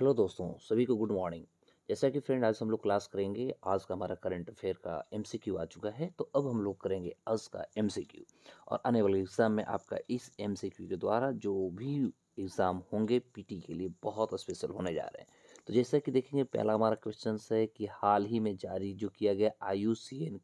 hello दोस्तों सभी को गुड मॉर्निंग जैसा कि फ्रेंड आज हम लोग क्लास करेंगे आज का हमारा करंट अफेयर का एमसीक्यू आ चुका है तो अब हम लोग करेंगे आज का एमसीक्यू और आने वाले एग्ज़ाम में आपका इस एमसीक्यू के द्वारा जो भी एग्ज़ाम होंगे पीटी के लिए बहुत स्पेशल होने जा रहे हैं तो जैसा कि देखेंगे पहला हमारा क्वेश्चन है कि हाल ही में जारी जो किया गया आई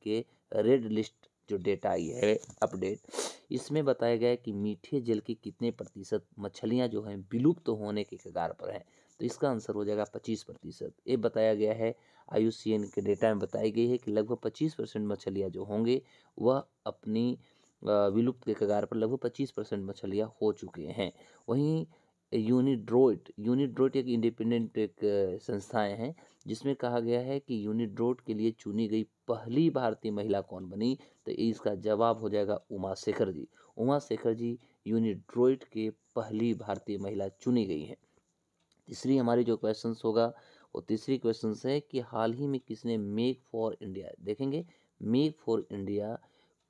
के रेड लिस्ट जो डेटा आई है अपडेट इसमें बताया गया है कि मीठे जल के कितने प्रतिशत मछलियाँ जो हैं विलुप्त तो होने के कगार पर हैं तो इसका आंसर हो जाएगा पच्चीस प्रतिशत ये बताया गया है आई के डेटा में बताई गई है कि लगभग पच्चीस परसेंट मछलियाँ जो होंगे वह अपनी विलुप्त के कगार पर लगभग पच्चीस परसेंट मछलियाँ हो चुके हैं वहीं यूनिड्रोइट यूनिड्रोइट एक इंडिपेंडेंट एक संस्थाएँ हैं जिसमें कहा गया है कि यूनिड्रोट के लिए चुनी गई पहली भारतीय महिला कौन बनी तो इसका जवाब हो जाएगा उमा शेखर जी उमा शेखर जी यूनिड्रोइड के पहली भारतीय महिला चुनी गई हैं तीसरी हमारी जो क्वेश्चंस होगा वो तीसरी क्वेश्चंस है कि हाल ही में किसने मेक फॉर इंडिया देखेंगे मेक फॉर इंडिया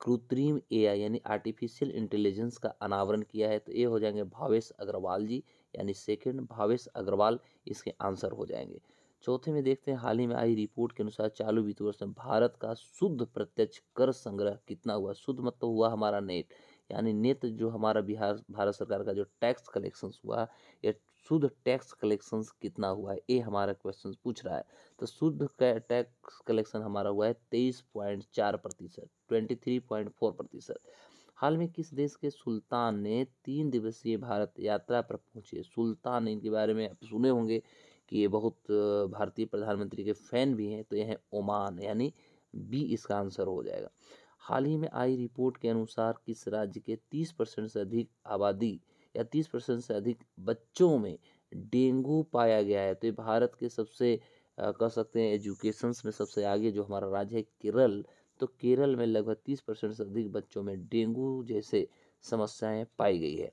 कृत्रिम एआई यानी आर्टिफिशियल इंटेलिजेंस का अनावरण किया है तो ये हो जाएंगे भावेश अग्रवाल जी यानी सेकंड भावेश अग्रवाल इसके आंसर हो जाएंगे चौथे में देखते हैं हाल ही में आई रिपोर्ट के अनुसार चालू वित्त वर्ष में भारत का शुद्ध प्रत्यक्ष कर संग्रह कितना हुआ शुद्ध मतलब हुआ हमारा नेट यानी नेट जो हमारा बिहार भारत सरकार का जो टैक्स कलेक्शन हुआ ये शुद्ध टैक्स कलेक्शन कितना हुआ है ये हमारा क्वेश्चन पूछ रहा है तो शुद्ध टैक्स कलेक्शन हमारा हुआ है तेईस पॉइंट चार प्रतिशत ट्वेंटी थ्री पॉइंट फोर प्रतिशत हाल में किस देश के सुल्तान ने तीन दिवसीय भारत यात्रा पर पहुंचे सुल्तान इनके बारे में आप सुने होंगे कि ये बहुत भारतीय प्रधानमंत्री के फ़ैन भी हैं तो यह है ओमान यानी बी इसका आंसर हो जाएगा हाल ही में आई रिपोर्ट के अनुसार किस राज्य के तीस परसेंट से अधिक आबादी या तीस परसेंट से अधिक बच्चों में डेंगू पाया गया है तो ये भारत के सबसे कह सकते हैं एजुकेशन में सबसे आगे जो हमारा राज्य है केरल तो केरल में लगभग तीस परसेंट से अधिक बच्चों में डेंगू जैसे समस्याएं पाई गई है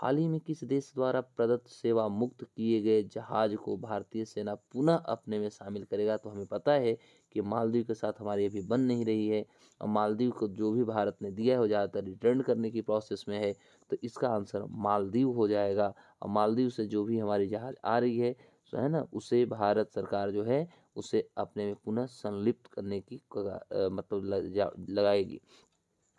हाल ही में किस देश द्वारा प्रदत्त सेवा मुक्त किए गए जहाज को भारतीय सेना पुनः अपने में शामिल करेगा तो हमें पता है कि मालदीव के साथ हमारी अभी बन नहीं रही है और मालदीव को जो भी भारत ने दिया है वो ज़्यादातर रिटर्न करने की प्रोसेस में है तो इसका आंसर मालदीव हो जाएगा और मालदीव से जो भी हमारी जहाज आ रही है तो है ना उसे भारत सरकार जो है उसे अपने में पुनः संलिप्त करने की मतलब लगाएगी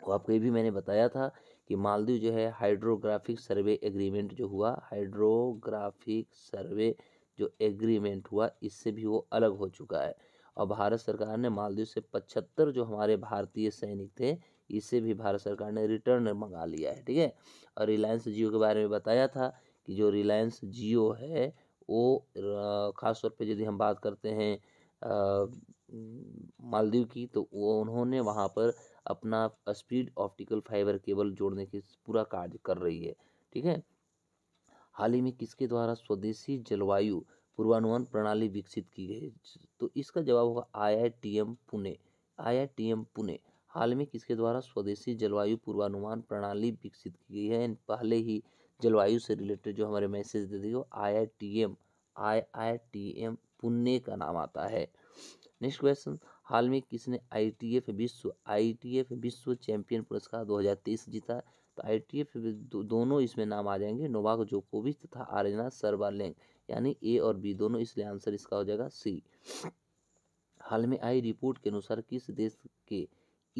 तो आपको ये भी मैंने बताया था कि मालदीव जो है हाइड्रोग्राफिक सर्वे एग्रीमेंट जो हुआ हाइड्रोग्राफिक सर्वे जो एग्रीमेंट हुआ इससे भी वो अलग हो चुका है और भारत सरकार ने मालदीव से पचहत्तर जो हमारे भारतीय सैनिक थे इससे भी भारत सरकार ने रिटर्न मंगा लिया है ठीक है और रिलायंस जियो के बारे में बताया था कि जो रिलायंस जियो है वो ख़ास तौर पे यदि हम बात करते हैं मालदीव की तो वो उन्होंने वहाँ पर अपना स्पीड ऑप्टिकल फाइबर केबल जोड़ने के पूरा कार्य कर रही है ठीक है हाल ही में किसके द्वारा स्वदेशी जलवायु पूर्वानुमान प्रणाली विकसित की गई तो इसका जवाब होगा आईआईटीएम पुणे आईआईटीएम पुणे हाल में किसके द्वारा स्वदेशी जलवायु पूर्वानुमान प्रणाली विकसित की गई है पहले ही जलवायु से रिलेटेड जो हमारे मैसेज दे दी I I T M I I T M Pune का नाम आता है नेक्स्ट क्वेश्चन हाल में किसने आईटीएफ विश्व आईटीएफ विश्व चैंपियन पुरस्कार 2023 जीता तो आईटीएफ दो, दोनों इसमें नाम आ जाएंगे नोवाक जोकोविच तथा आर्यना सर्वालेंग यानी ए और बी दोनों इसलिए आंसर इसका हो जाएगा सी हाल में आई रिपोर्ट के अनुसार किस देश के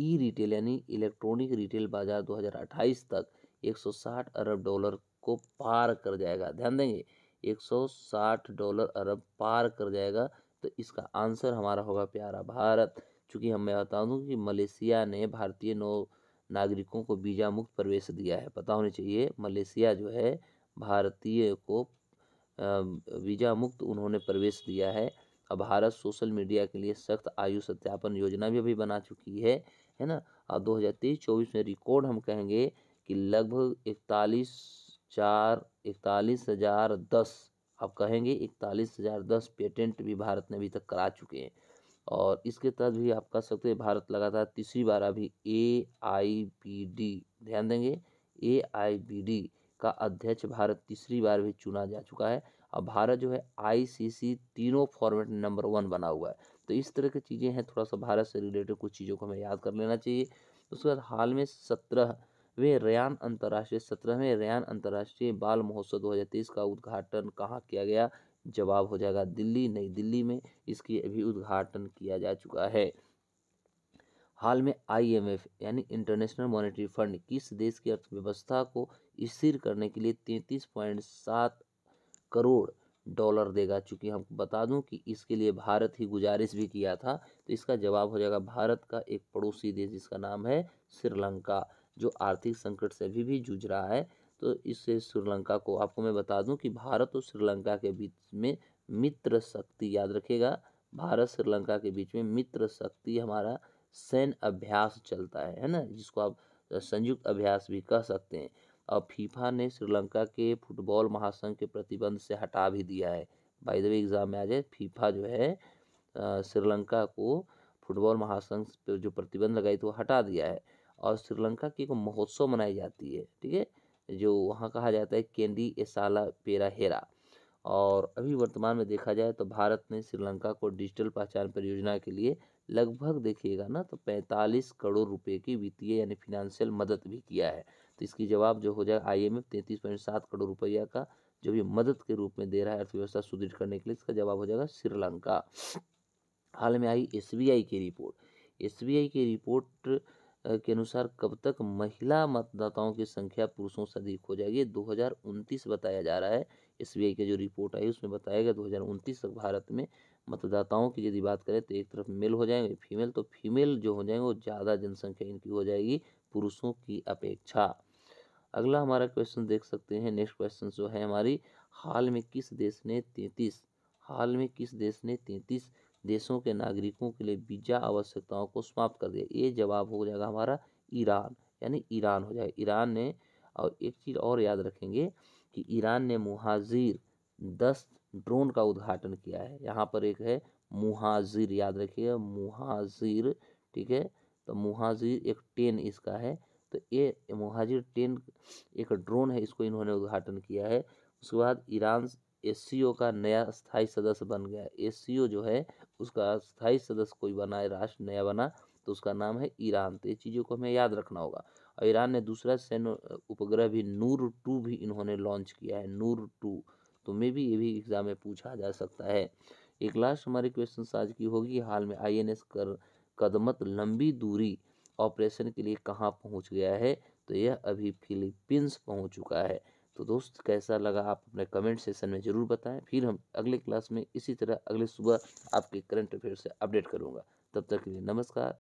ई रिटेल यानी इलेक्ट्रॉनिक रिटेल बाजार 2028 तक 160 अरब डॉलर को पार कर जाएगा ध्यान देंगे 160 डॉलर अरब पार कर जाएगा तो इसका आंसर हमारा होगा प्यारा भारत चूँकि हम मैं बता दूँ कि मलेशिया ने भारतीय नौ नागरिकों को वीज़ा मुक्त प्रवेश दिया है पता होना चाहिए मलेशिया जो है भारतीय को वीज़ा मुक्त उन्होंने प्रवेश दिया है अब भारत सोशल मीडिया के लिए सख्त आयु सत्यापन योजना भी अभी बना चुकी है है ना और दो हज़ार तेईस चौबीस में रिकॉर्ड हम कहेंगे कि लगभग इकतालीस चार इकतालीस हज़ार दस आप कहेंगे इकतालीस हज़ार दस पेटेंट भी भारत ने अभी तक करा चुके हैं और इसके तहत भी आप कह सकते हैं भारत लगातार तीसरी बार अभी ए आई बी डी ध्यान देंगे ए आई बी डी का अध्यक्ष भारत तीसरी बार भी चुना जा चुका है और भारत जो है आईसीसी तीनों फॉर्मेट नंबर वन बना हुआ है तो इस तरह की चीज़ें हैं थोड़ा सा भारत से रिलेटेड कुछ चीज़ों को हमें याद कर लेना चाहिए उसके बाद हाल में सत्रह वे रयान अंतर्राष्ट्रीय सत्रहवें रयान अंतर्राष्ट्रीय बाल महोत्सव दो हज़ार तेईस का उद्घाटन कहाँ किया गया जवाब हो जाएगा दिल्ली नई दिल्ली में इसकी अभी उद्घाटन किया जा चुका है हाल में आईएमएफ यानी इंटरनेशनल मॉनेटरी फंड किस देश की अर्थव्यवस्था को स्थिर करने के लिए तैंतीस पॉइंट सात करोड़ डॉलर देगा चूँकि हम बता दूं कि इसके लिए भारत ही गुजारिश भी किया था तो इसका जवाब हो जाएगा भारत का एक पड़ोसी देश जिसका नाम है श्रीलंका जो आर्थिक संकट से अभी भी जूझ रहा है तो इससे श्रीलंका को आपको मैं बता दूं कि भारत और श्रीलंका के बीच में मित्र शक्ति याद रखेगा भारत श्रीलंका के बीच में मित्र शक्ति हमारा सैन्य अभ्यास चलता है है ना जिसको आप संयुक्त अभ्यास भी कह सकते हैं और फीफा ने श्रीलंका के फुटबॉल महासंघ के प्रतिबंध से हटा भी दिया है बाई द वे एग्ज़ाम में आ जाए फीफा जो है श्रीलंका को फुटबॉल महासंघ पर जो प्रतिबंध लगाई थी वो हटा दिया है और श्रीलंका की एक महोत्सव मनाई जाती है ठीक है जो वहाँ कहा जाता है केंदी एसाला पेरा हेरा और अभी वर्तमान में देखा जाए तो भारत ने श्रीलंका को डिजिटल पहचान परियोजना के लिए लगभग देखिएगा ना तो 45 करोड़ रुपए की वित्तीय यानी फिनेंशियल मदद भी किया है तो इसकी जवाब जो हो जाए आई एम करोड़ रुपया का जो भी मदद के रूप में दे रहा है अर्थव्यवस्था सुदृढ़ करने के लिए इसका जवाब हो जाएगा श्रीलंका हाल में आई एस की रिपोर्ट एस की रिपोर्ट के अनुसार कब तक महिला मतदाताओं की संख्या पुरुषों से अधिक हो जाएगी दो हज़ार बताया जा रहा है एस बी आई की जो रिपोर्ट आई उसमें बताया गया दो हज़ार तक भारत में मतदाताओं की यदि बात करें तो एक तरफ मेल हो जाएंगे फीमेल तो फीमेल जो हो जाएंगे वो ज़्यादा जनसंख्या इनकी हो जाएगी पुरुषों की अपेक्षा अगला हमारा क्वेश्चन देख सकते हैं नेक्स्ट क्वेश्चन जो है हमारी हाल में किस देश ने तैंतीस हाल में किस देश ने तैंतीस देशों के नागरिकों के लिए वीज़ा आवश्यकताओं को समाप्त कर दिया ये जवाब हो जाएगा हमारा ईरान यानी ईरान हो जाएगा ईरान ने और एक चीज़ और याद रखेंगे कि ईरान ने मुहाजिर दस ड्रोन का उद्घाटन किया है यहाँ पर एक है मुहाजिर याद रखिएगा मुहाजिर ठीक है तो मुहाजिर एक टेन इसका है तो ये मुहाजिर टेन एक ड्रोन है इसको इन्होंने उद्घाटन किया है उसके बाद ईरान एस का नया स्थायी सदस्य बन गया एस जो है उसका स्थायी सदस्य कोई बना है राष्ट्र नया बना तो उसका नाम है ईरान तो ये चीज़ों को हमें याद रखना होगा और ईरान ने दूसरा सैन्य उपग्रह भी नूर टू भी इन्होंने लॉन्च किया है नूर टू तो मे भी ये भी एग्ज़ाम में पूछा जा सकता है एक लास्ट हमारी क्वेश्चन आज की होगी हाल में आई एन एस कर कदमत लंबी दूरी ऑपरेशन के लिए कहाँ पहुँच गया है तो यह अभी फिलीपींस पहुँच चुका है तो दोस्त कैसा लगा आप अपने कमेंट सेशन में ज़रूर बताएं फिर हम अगले क्लास में इसी तरह अगले सुबह आपके करंट अफेयर से अपडेट करूँगा तब तक के लिए नमस्कार